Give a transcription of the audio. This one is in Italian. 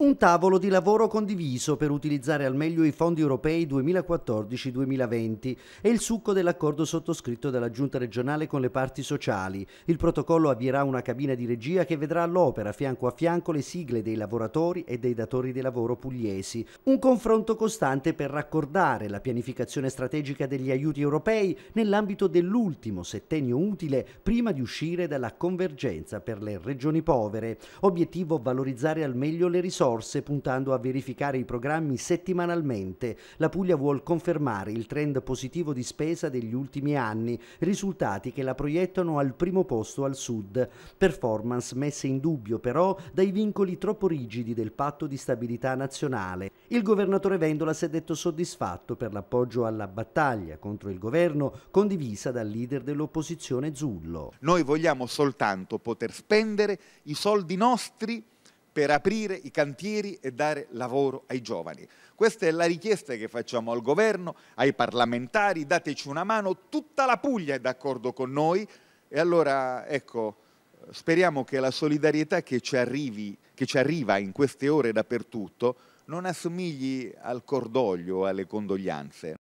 Un tavolo di lavoro condiviso per utilizzare al meglio i fondi europei 2014-2020 e il succo dell'accordo sottoscritto dalla Giunta regionale con le parti sociali. Il protocollo avvierà una cabina di regia che vedrà all'opera fianco a fianco le sigle dei lavoratori e dei datori di lavoro pugliesi. Un confronto costante per raccordare la pianificazione strategica degli aiuti europei nell'ambito dell'ultimo settennio utile prima di uscire dalla convergenza per le regioni povere. Obiettivo valorizzare al meglio le risorse risorse puntando a verificare i programmi settimanalmente. La Puglia vuol confermare il trend positivo di spesa degli ultimi anni, risultati che la proiettano al primo posto al sud. Performance messa in dubbio però dai vincoli troppo rigidi del patto di stabilità nazionale. Il governatore Vendola si è detto soddisfatto per l'appoggio alla battaglia contro il governo condivisa dal leader dell'opposizione Zullo. Noi vogliamo soltanto poter spendere i soldi nostri per aprire i cantieri e dare lavoro ai giovani. Questa è la richiesta che facciamo al governo, ai parlamentari, dateci una mano, tutta la Puglia è d'accordo con noi e allora ecco, speriamo che la solidarietà che ci, arrivi, che ci arriva in queste ore dappertutto non assomigli al cordoglio, alle condoglianze.